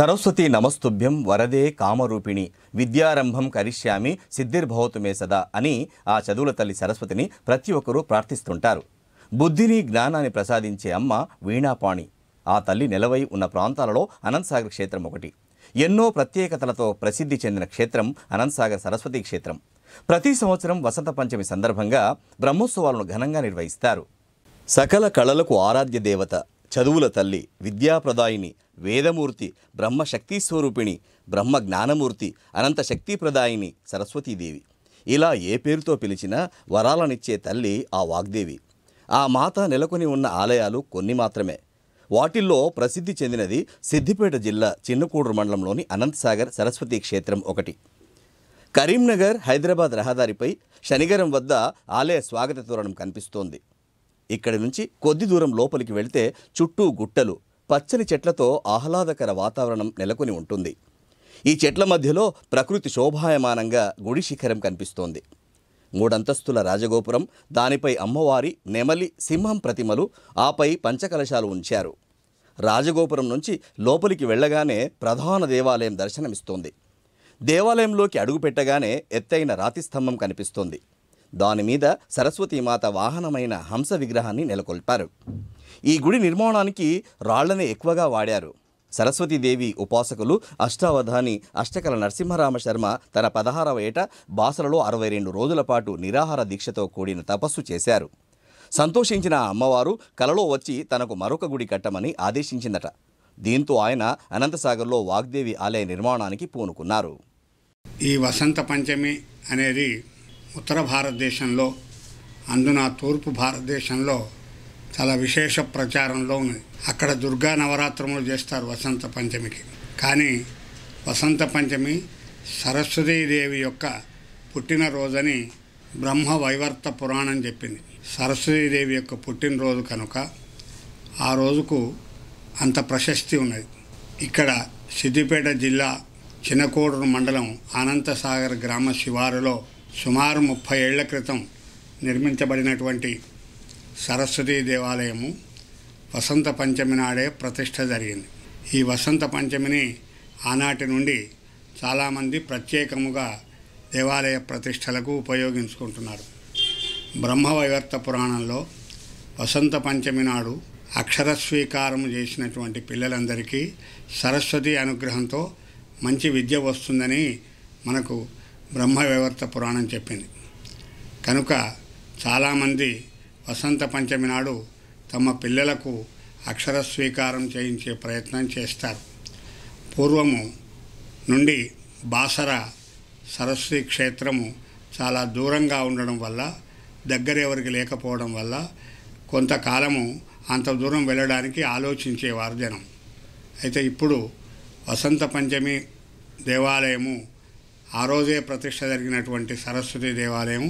సరస్వతి నమస్తుభ్యం వరదే కామరూపిణి విద్యారంభం కరిష్యామి సిద్ధిర్భవతుమే సదా అని ఆ చదువుల తల్లి సరస్వతిని ప్రతి ఒక్కరూ ప్రార్థిస్తుంటారు బుద్ధిని జ్ఞానాన్ని ప్రసాదించే అమ్మ వీణాపాణి ఆ తల్లి నెలవై ఉన్న ప్రాంతాలలో అనంతసాగర్ క్షేత్రం ఒకటి ఎన్నో ప్రత్యేకతలతో ప్రసిద్ధి చెందిన క్షేత్రం అనంతసాగర్ సరస్వతి క్షేత్రం ప్రతి సంవత్సరం వసంత పంచమి సందర్భంగా బ్రహ్మోత్సవాలను ఘనంగా నిర్వహిస్తారు సకల కళలకు ఆరాధ్య దేవత చదువుల తల్లి విద్యాప్రదాయిని వేదమూర్తి బ్రహ్మ స్వరూపిణి బ్రహ్మ జ్ఞానమూర్తి అనంత శక్తి ప్రదాయిని సరస్వతీదేవి ఇలా ఏ పేరుతో పిలిచినా వరాలనిచ్చే తల్లి ఆ వాగ్దేవి ఆ మాత నెలకొని ఉన్న ఆలయాలు కొన్ని మాత్రమే వాటిల్లో ప్రసిద్ధి చెందినది సిద్దిపేట జిల్లా చిన్నకూడు మండలంలోని అనంతసాగర్ సరస్వతి క్షేత్రం ఒకటి కరీంనగర్ హైదరాబాద్ రహదారిపై శనిగరం వద్ద ఆలయ స్వాగత తోరణం కనిపిస్తోంది ఇక్కడి నుంచి కొద్ది దూరం లోపలికి వెళితే చుట్టూ గుట్టలు పచ్చని చెట్లతో ఆహ్లాదకర వాతావరణం నెలకొని ఉంటుంది ఈ చెట్ల మధ్యలో ప్రకృతి శోభాయమానంగా గుడి శిఖరం కనిపిస్తోంది మూడంతస్తుల రాజగోపురం దానిపై అమ్మవారి నెమలి సింహం ప్రతిమలు ఆపై పంచకలశాలు ఉంచారు రాజగోపురం నుంచి లోపలికి వెళ్ళగానే ప్రధాన దేవాలయం దర్శనమిస్తోంది దేవాలయంలోకి అడుగుపెట్టగానే ఎత్తైన రాతి స్తంభం కనిపిస్తోంది దానిమీద సరస్వతీమాత వాహనమైన హంస విగ్రహాన్ని నెలకొల్పారు ఈ గుడి నిర్మాణానికి రాళ్లనే ఎక్కువగా వాడారు సరస్వతీదేవి ఉపాసకులు అష్టావధాని అష్టకల నరసింహరామ శర్మ తన పదహారవ ఏట బాసలలో అరవై రెండు రోజుల పాటు నిరాహార దీక్షతో కూడిన తపస్సు చేశారు సంతోషించిన అమ్మవారు కలలో వచ్చి తనకు మరొక గుడి కట్టమని ఆదేశించిందట దీంతో ఆయన అనంతసాగర్లో వాగ్దేవి ఆలయ నిర్మాణానికి పూనుకున్నారు ఈ వసంత పంచమి అనేది ఉత్తర భారతదేశంలో అందున తూర్పు భారతదేశంలో చాలా విశేష ప్రచారంలో ఉన్నది అక్కడ దుర్గా నవరాత్రములు చేస్తారు వసంత పంచమికి కానీ వసంత పంచమి సరస్వతీదేవి యొక్క పుట్టినరోజని బ్రహ్మ వైవర్త పురాణం చెప్పింది సరస్వతీదేవి యొక్క పుట్టినరోజు కనుక ఆ రోజుకు అంత ప్రశస్తి ఉన్నది ఇక్కడ సిద్దిపేట జిల్లా చిన్నకోడూరు మండలం అనంతసాగర్ గ్రామ శివారులో సుమారు ముప్పై ఏళ్ల క్రితం నిర్మించబడినటువంటి సరస్వతి దేవాలయము వసంత పంచమి నాడే ప్రతిష్ట జరిగింది ఈ వసంత పంచమిని ఆనాటి నుండి చాలామంది ప్రత్యేకముగా దేవాలయ ప్రతిష్టలకు ఉపయోగించుకుంటున్నారు బ్రహ్మవైవర్త పురాణంలో వసంత పంచమి నాడు అక్షరస్వీకారం చేసినటువంటి పిల్లలందరికీ సరస్వతి అనుగ్రహంతో మంచి విద్య వస్తుందని మనకు బ్రహ్మ వివర్త పురాణం చెప్పింది కనుక చాలామంది వసంత పంచమి నాడు తమ పిల్లలకు అక్షర స్వీకారం చేయించే ప్రయత్నం చేస్తారు పూర్వము నుండి బాసర సరస్వతి క్షేత్రము చాలా దూరంగా ఉండడం వల్ల దగ్గర ఎవరికి లేకపోవడం వల్ల కొంతకాలము అంత దూరం వెళ్ళడానికి ఆలోచించేవారు జనం అయితే ఇప్పుడు వసంత పంచమి దేవాలయము ఆ రోజే ప్రతిష్ట జరిగినటువంటి సరస్వతి దేవాలయం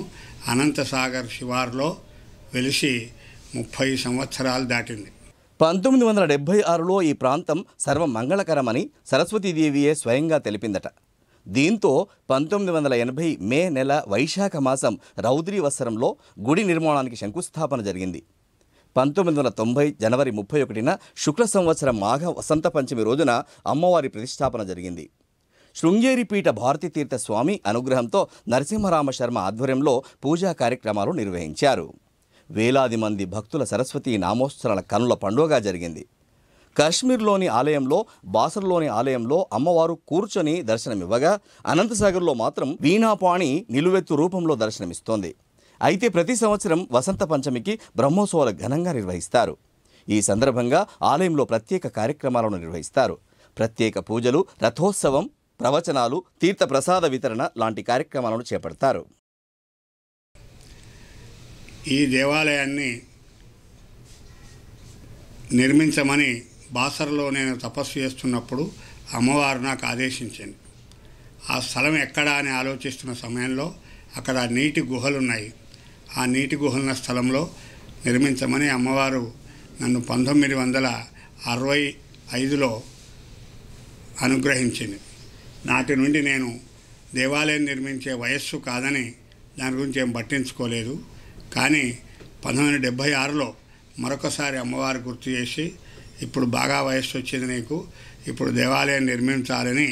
అనంతసాగర్ శివార్లో వెలిసి ముప్పై సంవత్సరాలు దాటింది పంతొమ్మిది వందల డెబ్భై ఆరులో ఈ ప్రాంతం సర్వమంగళకరమని సరస్వతీదేవియే స్వయంగా తెలిపిందట దీంతో పంతొమ్మిది వందల ఎనభై మే నెల వైశాఖ మాసం రౌద్రీ వత్సరంలో గుడి నిర్మాణానికి శంకుస్థాపన జరిగింది పంతొమ్మిది వందల తొంభై జనవరి ముప్పై ఒకటిన శుక్ల సంవత్సరం మాఘ వసంత పంచమి రోజున అమ్మవారి ప్రతిష్టాపన జరిగింది శృంగేరిపీఠ భారతీతీర్థ స్వామి అనుగ్రహంతో నరసింహరామ శర్మ ఆధ్వర్యంలో పూజా కార్యక్రమాలు నిర్వహించారు వేలాది మంది భక్తుల సరస్వతి నామోత్సరాల కనుల పండుగగా జరిగింది కాశ్మీర్లోని ఆలయంలో బాసర్లోని ఆలయంలో అమ్మవారు కూర్చొని దర్శనమివ్వగా అనంతసాగర్లో మాత్రం వీణాపాణి నిలువెత్తు రూపంలో దర్శనమిస్తోంది అయితే ప్రతి సంవత్సరం వసంత పంచమికి బ్రహ్మోత్సవాలు ఘనంగా నిర్వహిస్తారు ఈ సందర్భంగా ఆలయంలో ప్రత్యేక కార్యక్రమాలను నిర్వహిస్తారు ప్రత్యేక పూజలు రథోత్సవం ప్రవచనాలు తీర్థ ప్రసాద వితరణ లాంటి కార్యక్రమాలను చేపడతారు ఈ దేవాలయాన్ని నిర్మించమని బాసరలో నేను తపస్సు చేస్తున్నప్పుడు అమ్మవారు నాకు ఆదేశించింది ఆ స్థలం ఎక్కడా అని ఆలోచిస్తున్న సమయంలో అక్కడ నీటి గుహలున్నాయి ఆ నీటి గుహలున్న స్థలంలో నిర్మించమని అమ్మవారు నన్ను పంతొమ్మిది వందల అరవై ఐదులో అనుగ్రహించింది నాటి నుండి నేను దేవాలయం నిర్మించే వయస్సు కాదని దాని గురించి ఏం పట్టించుకోలేదు కానీ పంతొమ్మిది డెబ్భై ఆరులో మరొకసారి అమ్మవారు గుర్తు చేసి ఇప్పుడు బాగా వయస్సు వచ్చింది నీకు ఇప్పుడు దేవాలయం నిర్మించాలని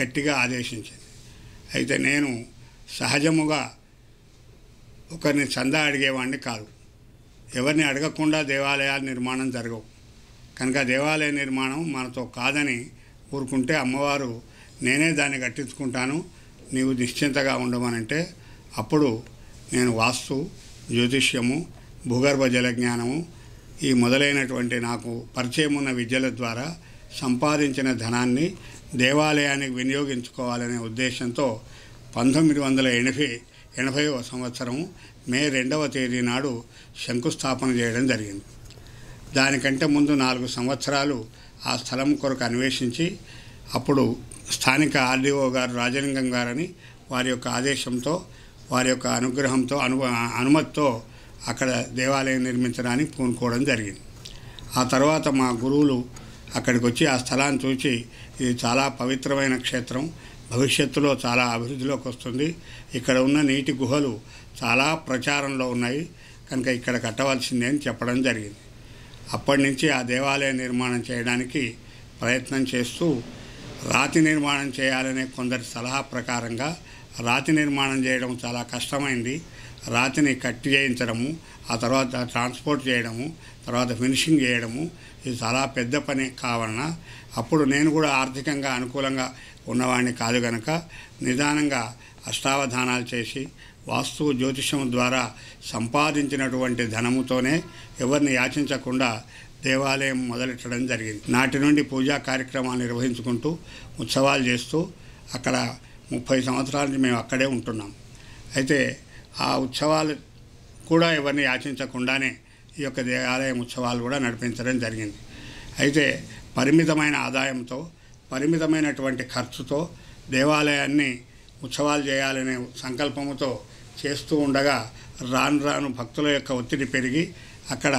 గట్టిగా ఆదేశించింది అయితే నేను సహజముగా ఒకరిని చందా అడిగేవాడిని కాదు ఎవరిని అడగకుండా దేవాలయాల నిర్మాణం జరగవు కనుక దేవాలయ నిర్మాణం మనతో కాదని ఊరుకుంటే అమ్మవారు నేనే దాన్ని కట్టించుకుంటాను నీవు నిశ్చింతగా ఉండమనంటే అప్పుడు నేను వాస్తు జ్యోతిష్యము భూగర్భ జల జ్ఞానము ఈ మొదలైనటువంటి నాకు పరిచయం ఉన్న విద్యల ద్వారా సంపాదించిన ధనాన్ని దేవాలయానికి వినియోగించుకోవాలనే ఉద్దేశంతో పంతొమ్మిది వందల ఎనభై ఎనభైవ సంవత్సరం మే రెండవ తేదీ నాడు శంకుస్థాపన చేయడం జరిగింది దానికంటే ముందు నాలుగు సంవత్సరాలు ఆ స్థలం కొరకు అన్వేషించి అప్పుడు స్థానిక ఆర్డీఓ గారు రాజలింగం గారని వారి యొక్క ఆదేశంతో వారి యొక్క అనుగ్రహంతో అను అనుమతితో అక్కడ దేవాలయం నిర్మించడానికి పూనుకోవడం జరిగింది ఆ తర్వాత మా గురువులు అక్కడికి వచ్చి ఆ స్థలాన్ని చూసి ఇది చాలా పవిత్రమైన క్షేత్రం భవిష్యత్తులో చాలా అభివృద్ధిలోకి వస్తుంది ఇక్కడ ఉన్న నీటి గుహలు చాలా ప్రచారంలో ఉన్నాయి కనుక ఇక్కడ కట్టవలసిందే అని చెప్పడం జరిగింది అప్పటి నుంచి ఆ దేవాలయ నిర్మాణం చేయడానికి ప్రయత్నం చేస్తూ రాతి నిర్మాణం చేయాలనే కొందరి సలహా ప్రకారంగా రాతి నిర్మాణం చేయడం చాలా కష్టమైంది రాతిని కట్ చేయించడము ఆ తర్వాత ట్రాన్స్పోర్ట్ చేయడము తర్వాత ఫినిషింగ్ చేయడము ఇది చాలా పెద్ద పని కావాలన్న అప్పుడు నేను కూడా ఆర్థికంగా అనుకూలంగా ఉన్నవాడిని కాదు గనక నిదానంగా అష్టావధానాలు చేసి వాస్తు జ్యోతిషం ద్వారా సంపాదించినటువంటి ధనముతోనే ఎవరిని యాచించకుండా దేవాలయం మొదలెట్టడం జరిగింది నాటి నుండి పూజా కార్యక్రమాలు నిర్వహించుకుంటూ ఉత్సవాలు చేస్తూ అక్కడ ముప్పై సంవత్సరాల నుంచి మేము అక్కడే ఉంటున్నాం అయితే ఆ ఉత్సవాలు కూడా ఎవరిని యాచించకుండానే ఈ యొక్క దేవాలయం ఉత్సవాలు కూడా నడిపించడం జరిగింది అయితే పరిమితమైన ఆదాయంతో పరిమితమైనటువంటి ఖర్చుతో దేవాలయాన్ని ఉత్సవాలు చేయాలనే సంకల్పముతో చేస్తూ ఉండగా రాను రాను భక్తుల యొక్క ఒత్తిడి పెరిగి అక్కడ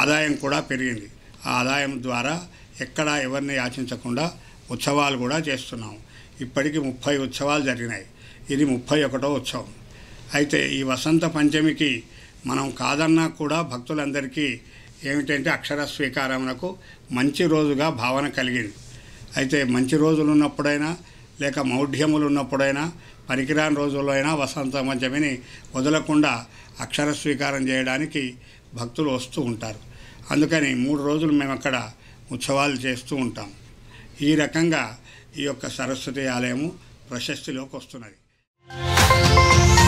ఆదాయం కూడా పెరిగింది ఆ ఆదాయం ద్వారా ఎక్కడ ఎవరిని ఆచించకుండా ఉత్సవాలు కూడా చేస్తున్నాం ఇప్పటికి ముప్పై ఉత్సవాలు జరిగినాయి ఇది ముప్పై ఒకటో ఉత్సవం అయితే ఈ వసంత పంచమికి మనం కాదన్నా కూడా భక్తులందరికీ ఏమిటంటే అక్షర స్వీకారమునకు మంచి రోజుగా భావన కలిగింది అయితే మంచి రోజులు ఉన్నప్పుడైనా లేక మౌఢ్యములు ఉన్నప్పుడైనా పనికిరాని రోజుల్లో అయినా వసంత పంచమిని వదలకుండా అక్షర స్వీకారం చేయడానికి భక్తులు వస్తూ ఉంటారు అందుకని మూడు రోజులు మేము అక్కడ ఉత్సవాలు చేస్తూ ఉంటాం ఈ రకంగా ఈ యొక్క సరస్వతి ఆలయము ప్రశస్తిలోకి వస్తున్నది